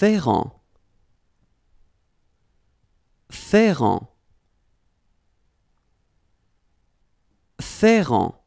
Ferrand. Ferrand. Ferrand.